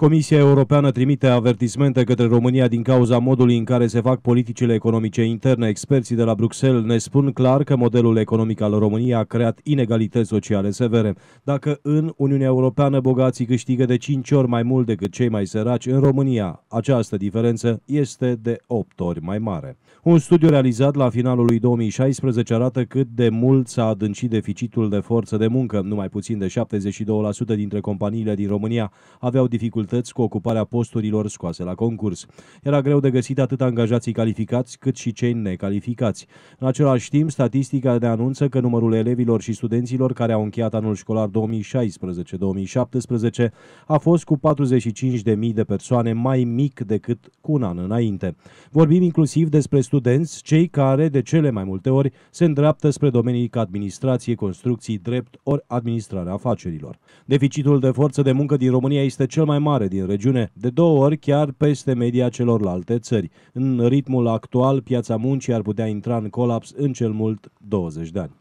Comisia Europeană trimite avertismente către România din cauza modului în care se fac politicile economice interne. Experții de la Bruxelles ne spun clar că modelul economic al României a creat inegalități sociale severe. Dacă în Uniunea Europeană bogații câștigă de 5 ori mai mult decât cei mai săraci, în România această diferență este de 8 ori mai mare. Un studiu realizat la finalul lui 2016 arată cât de mult s-a adâncit deficitul de forță de muncă. Numai puțin de 72% dintre companiile din România aveau dificultăți dificultăți cu ocuparea posturilor scoase la concurs. Era greu de găsit atât angajații calificați cât și cei necalificați. În același timp, statistica de anunță că numărul elevilor și studenților care au încheiat anul școlar 2016-2017 a fost cu 45.000 de persoane mai mic decât cu un an înainte. Vorbim inclusiv despre studenți, cei care de cele mai multe ori se îndreaptă spre domenii ca administrație, construcții, drept ori administrarea afacerilor. Deficitul de forță de muncă din România este cel mai mare mare din regiune, de două ori chiar peste media celorlalte țări. În ritmul actual, piața muncii ar putea intra în colaps în cel mult 20 de ani.